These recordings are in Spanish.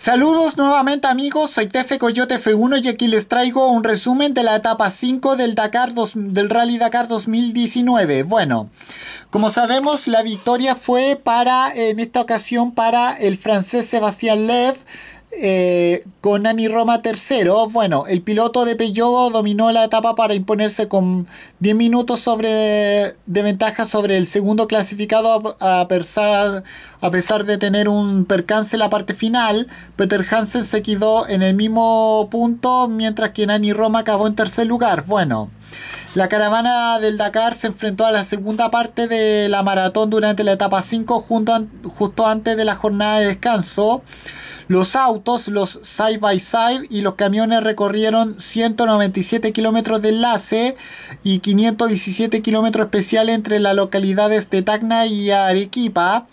Saludos nuevamente amigos, soy Tefe Coyote F1 y aquí les traigo un resumen de la etapa 5 del, Dakar del Rally Dakar 2019. Bueno, como sabemos la victoria fue para, en esta ocasión, para el francés Sebastián Lev con eh, Nani Roma tercero, bueno, el piloto de Peugeot dominó la etapa para imponerse con 10 minutos sobre, de ventaja sobre el segundo clasificado a, pesar, a pesar de tener un percance en la parte final. Peter Hansen se quedó en el mismo punto mientras que Nani Roma acabó en tercer lugar. Bueno, la caravana del Dakar se enfrentó a la segunda parte de la maratón durante la etapa 5 justo antes de la jornada de descanso. Los autos, los side by side y los camiones recorrieron 197 kilómetros de enlace y 517 kilómetros especial entre las localidades de Tacna y Arequipa.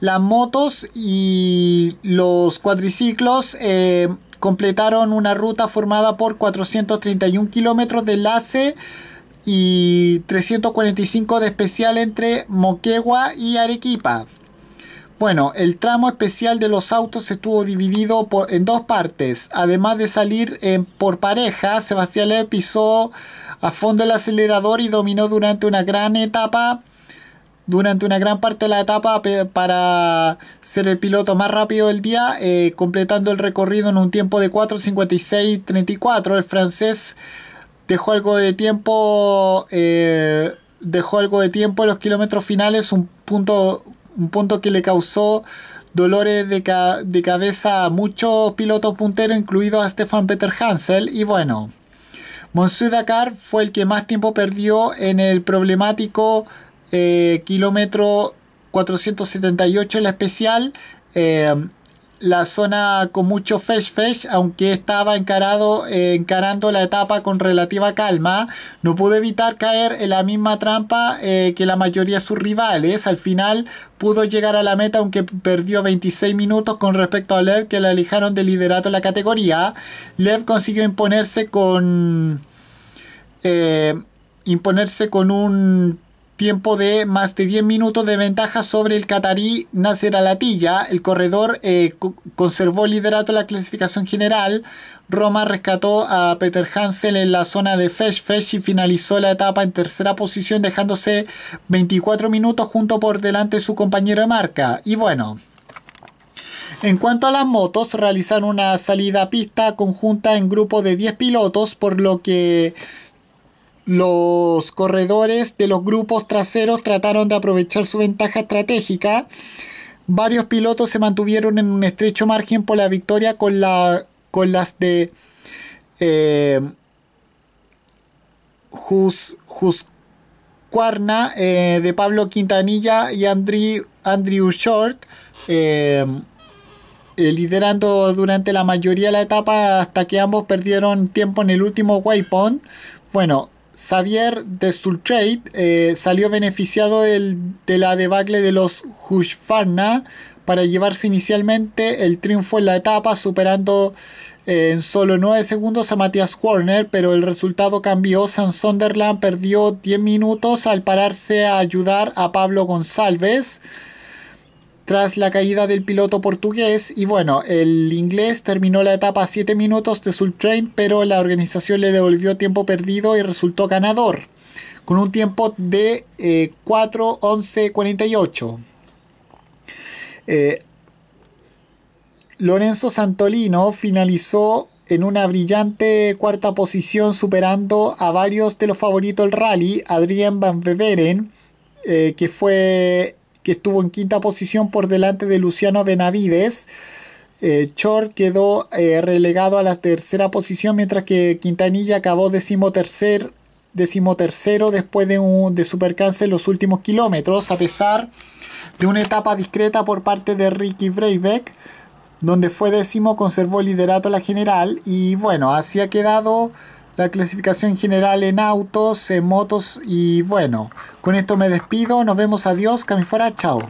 Las motos y los cuadriciclos eh, completaron una ruta formada por 431 kilómetros de enlace y 345 de especial entre Moquegua y Arequipa. Bueno, el tramo especial de los autos estuvo dividido en dos partes. Además de salir eh, por pareja, Sebastián Le pisó a fondo el acelerador y dominó durante una gran etapa durante una gran parte de la etapa para ser el piloto más rápido del día, eh, completando el recorrido en un tiempo de 4.56.34. El francés dejó algo de tiempo, eh, dejó algo de tiempo en los kilómetros finales, un punto un punto que le causó dolores de, cabeza a muchos pilotos punteros, incluido a Stefan Peter Hansel. Y bueno, Monsieur Dakar fue el que más tiempo perdió en el problemático eh, kilómetro 478, en la especial. Eh, la zona con mucho fesh fesh, aunque estaba encarado, eh, encarando la etapa con relativa calma, no pudo evitar caer en la misma trampa eh, que la mayoría de sus rivales. Al final pudo llegar a la meta, aunque perdió 26 minutos con respecto a Lev, que le alejaron de liderato en la categoría. Lev consiguió imponerse con. Eh, imponerse con un tiempo de más de 10 minutos de ventaja sobre el catarí Nasser Alatilla. El corredor eh, conservó el liderato en la clasificación general. Roma rescató a Peter Hansel en la zona de Fesh Fesh y finalizó la etapa en tercera posición dejándose 24 minutos junto por delante su compañero de marca. Y bueno, en cuanto a las motos, realizaron una salida a pista conjunta en grupo de 10 pilotos por lo que los corredores de los grupos traseros trataron de aprovechar su ventaja estratégica. Varios pilotos se mantuvieron en un estrecho margen por la victoria con, la, con las de eh, eh de Pablo Quintanilla y Andrew, Andrew Short. Eh, eh, liderando durante la mayoría de la etapa hasta que ambos perdieron tiempo en el último waypoint. Bueno, Xavier de Sultrade eh, salió beneficiado de la debacle de los Hushfarna para llevarse inicialmente el triunfo en la etapa, superando eh, en solo 9 segundos a Matthias Warner, pero el resultado cambió. Sam Sonderland perdió 10 minutos al pararse a ayudar a Pablo González tras la caída del piloto portugués y bueno, el inglés terminó la etapa a 7 minutos de Sultrain, pero la organización le devolvió tiempo perdido y resultó ganador con un tiempo de 4 eh, 4.11.48. Eh, Lorenzo Santolino finalizó en una brillante cuarta posición superando a varios de los favoritos del rally, Adrián Van Beveren, eh, que fue que estuvo en quinta posición por delante de Luciano Benavides. Eh, quedó eh, relegado a la tercera posición, mientras que Quintanilla acabó decimotercer, decimotercero después de, un, de su en los últimos kilómetros, a pesar de una etapa discreta por parte de Ricky Breivik, donde fue décimo, conservó el liderato a la general y bueno, así ha quedado la clasificación general en autos, en motos y bueno, con esto me despido, nos vemos, adiós, cami chao.